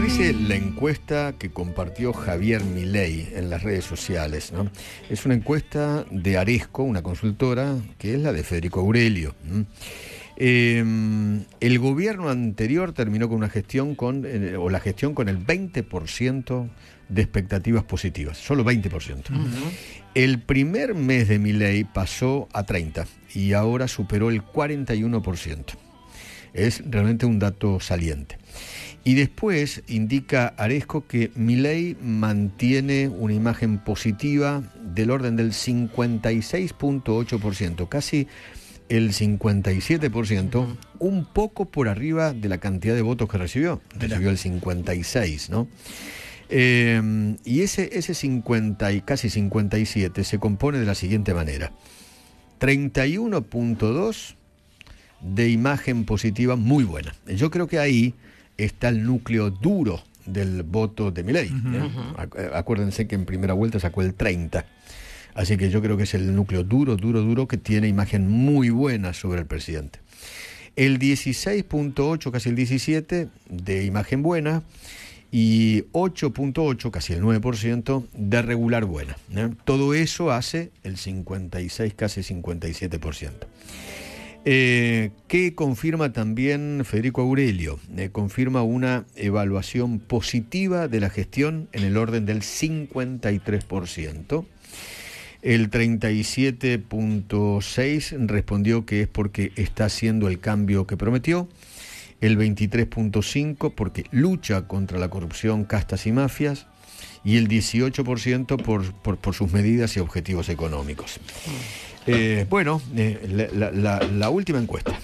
dice la encuesta que compartió Javier Milei en las redes sociales, Es una encuesta de Aresco, una consultora, que es la de Federico Aurelio. Eh, el gobierno anterior terminó con una gestión con, eh, o la gestión con el 20% de expectativas positivas, solo 20%. El primer mes de Milei pasó a 30 y ahora superó el 41%. Es realmente un dato saliente. Y después indica Aresco que Milei mantiene una imagen positiva del orden del 56.8%, casi el 57%, un poco por arriba de la cantidad de votos que recibió. Recibió el 56, ¿no? Em, y ese, ese 50 y casi 57 se compone de la siguiente manera. 31.2 de imagen positiva muy buena. Yo creo que ahí está el núcleo duro del voto de Milei. ley. ¿eh? Eh, acuérdense que en primera vuelta sacó el 30. Así que yo creo que es el núcleo duro, duro, duro que tiene imagen muy buena sobre el presidente. El 16.8, casi el 17, de imagen buena y 8.8, casi el 9%, de regular buena. ¿eh? Todo eso hace el 56, casi 57%. Eh, ¿Qué que confirma también Federico Aurelio, eh, confirma una evaluación positiva de la gestión en el orden del 53%. El 37.6 respondió que es porque está haciendo el cambio que prometió. El 23.5 porque lucha contra la corrupción, castas y mafias. Y el 18% por sus medidas y objetivos económicos. Eh, bueno, eh, la última encuesta.